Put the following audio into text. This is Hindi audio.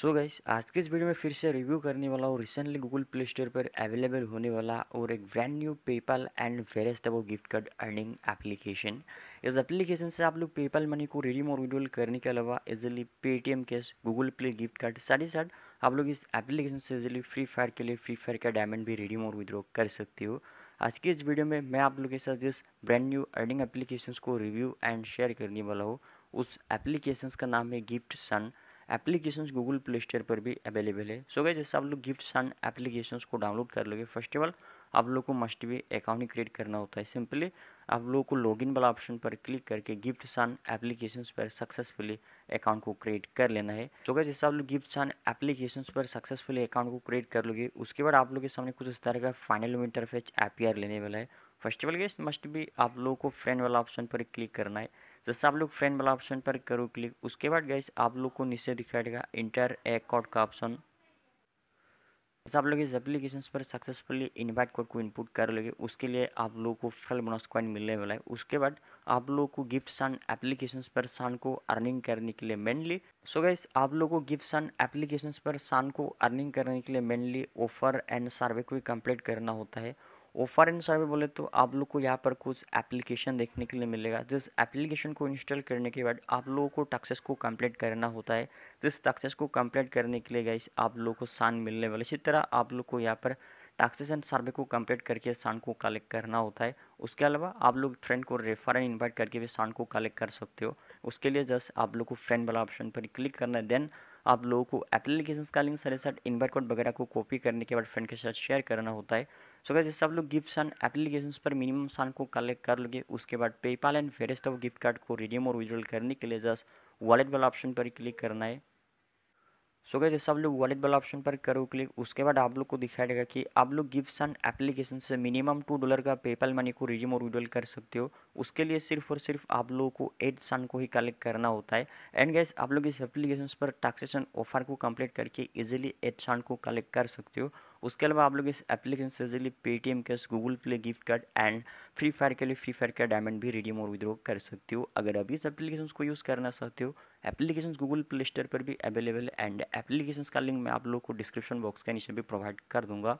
सो so गाइस आज के इस वीडियो में फिर से रिव्यू करने वाला हूँ रिसेंटली गूगल प्ले स्टोर पर अवेलेबल होने वाला और एक brand new PayPal and various type of gift card earning application इस एप्लीकेशन से आप लोग पेपाल मनी को रिडीम और विड्रोल करने के अलावा easily Paytm cash Google Play gift card साथ ही साथ आप लोग इस एप्लीकेशन से इजिली फ्री फायर के लिए फ्री फायर का डायमंड भी रिडीम और विड्रो कर सकते हो आज की इस वीडियो में मैं आप लोग के साथ जिस ब्रांड न्यू अर्निंग एप्लीकेशन को रिव्यू एंड शेयर करने वाला हूँ उस एप्लीकेशन का नाम है Gift Sun applications Google Play Store पर भी अवेलेबल है सो गए जैसे आप लोग गिफ्ट सन एप्लीकेशंस को डाउनलोड कर लोगे फर्स्ट ऑफ ऑल आप लोग को मस्ट भी अकाउंट ही क्रिएट करना होता है सिंपली आप लोगों को लॉगिन वाला ऑप्शन पर क्लिक करके गिफ्ट सन एप्लीकेशंस पर सक्सेसफुली अकाउंट को क्रिएट कर लेना है सो क्या जैसे आप लोग गिफ्ट सन एप्लीकेशंस पर सक्सेसफुली अकाउंट को क्रिएट कर लोगे उसके बाद आप लोग के सामने कुछ इस तरह का फाइनल इंटरफेस एपियर लेने वाला है first of all guest must भी आप लोगों को फ्रेंड वाला ऑप्शन पर क्लिक करना है जैसे आप लोग फ्रेंड वाला ऑप्शन पर करो क्लिक उसके बाद गैस आप लोग को नीचे दिखाएगा इंटर एक कोड का ऑप्शन जैसे आप लोग इस एप्लीकेशन पर सक्सेसफुली इनवाइट कोड को इनपुट कर लोगे उसके लिए आप लोगों को फल बोनस कॉइन मिलने वाला है उसके बाद आप लोगों को गिफ्ट सन एप्लीकेशन पर सन को अर्निंग करने के लिए मेनली सो गैस आप लोगों को गिफ्ट सन एप्लीकेशन पर सन को अर्निंग करने के लिए मेनली ऑफर एंड सर्वे को कम्प्लीट करना होता है ओफर एंड सर्वे बोले तो आप लोग को यहाँ पर कुछ एप्लीकेशन देखने के लिए मिलेगा जिस एप्लीकेशन को इंस्टॉल करने के बाद आप लोगों को टक्सेस को कंप्लीट करना होता है जिस टक्सेस को कंप्लीट करने के लिए गाइस आप लोगों को शान मिलने वाले इसी तरह आप लोग को यहाँ पर एंड सर्वे को कंप्लीट करके सांड को कलेक्ट करना होता है उसके अलावा आप लोग फ्रेंड को रेफर एंड इन्वाइट करके भी सांड को कलेक्ट कर सकते हो उसके लिए जस्ट आप लोग को फ्रेंड वाला ऑप्शन पर क्लिक करना है देन आप लोगों को एप्लीकेशन का लिंक सारे साथ इन्वाइट कोड वगैरह को कॉपी करने के बाद फ्रेंड के साथ शेयर करना होता है सो कैसे सब लोग गिफ्ट एंड एप्लीकेशन पर मिनिमम सान को कलेक्ट कर लोगे उसके बाद पेपाल एंड फेरेस्ट ऑफ गिफ्ट कार्ड को रिडीम और विड्रॉल करने के लिए जस्ट वॉलेट वाला ऑप्शन पर क्लिक करना है सो कैसे सब लोग वॉलेट वाला ऑप्शन पर करो क्लिक उसके बाद आप लोग को दिखाई देगा कि आप लोग गिफ्ट एंड एप्लीकेशन से मिनिमम टू डॉलर का पेपाल मनी को रिडीम और विड्रॉल कर सकते हो उसके लिए सिर्फ और सिर्फ आप लोगों को एट सन को ही कलेक्ट करना होता है एंड गैस आप लोग इस एप्लीकेशन पर टैक्सेशन ऑफर को कंप्लीट करके इजिली एट सन को कलेक्ट कर सकते हो उसके अलावा आप लोग इस एप्लीकेशन से जल्दी Paytm cash Google Play gift card and Free Fire के लिए फ्री फायर का डायमंड भी रिडीम और विद्रो कर सकते हो अगर अभी इस एप्लीकेशन को यूज़ करना चाहते हो एप्लीकेशन गूगल प्ले स्टोर पर भी अवेलेबल एंड एप्लीकेशन का लिंक मैं आप लोग को डिस्क्रिप्शन बॉक्स के नीचे भी प्रोवाइड कर दूंगा